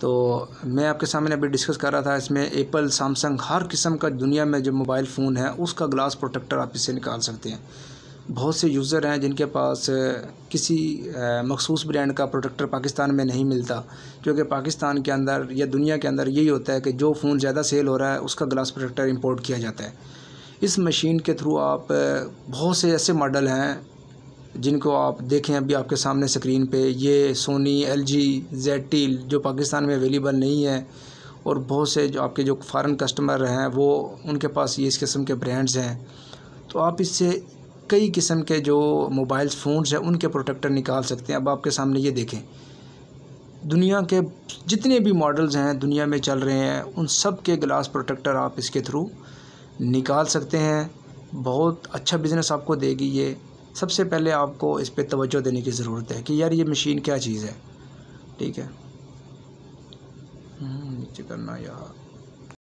तो मैं आपके सामने अभी डिस्कस कर रहा था इसमें एप्पल सैमसंग हर किस्म का दुनिया में जो मोबाइल फ़ोन है उसका ग्लास प्रोटेक्टर आप इससे निकाल सकते हैं बहुत से यूज़र हैं जिनके पास किसी मखसूस ब्रांड का प्रोटेक्टर पाकिस्तान में नहीं मिलता क्योंकि पाकिस्तान के अंदर या दुनिया के अंदर यही होता है कि जो फ़ोन ज़्यादा सेल हो रहा है उसका ग्लास प्रोटेक्टर इम्पोर्ट किया जाता है इस मशीन के थ्रू आप बहुत से ऐसे मॉडल हैं जिनको आप देखें अभी आपके सामने स्क्रीन पे ये सोनी एल जी जेड टील जो पाकिस्तान में अवेलेबल नहीं है और बहुत से जो आपके जो फॉरेन कस्टमर हैं वो उनके पास ये इस किस्म के ब्रांड्स हैं तो आप इससे कई किस्म के जो मोबाइल फ़ोनस हैं उनके प्रोटेक्टर निकाल सकते हैं अब आपके सामने ये देखें दुनिया के जितने भी मॉडल्स हैं दुनिया में चल रहे हैं उन सब के ग्लास प्रोटेक्टर आप इसके थ्रू निकाल सकते हैं बहुत अच्छा बिज़नेस आपको देगी ये सबसे पहले आपको इस पर तोज्जो देने की ज़रूरत है कि यार ये मशीन क्या चीज़ है ठीक है हम्म, नीचे करना यार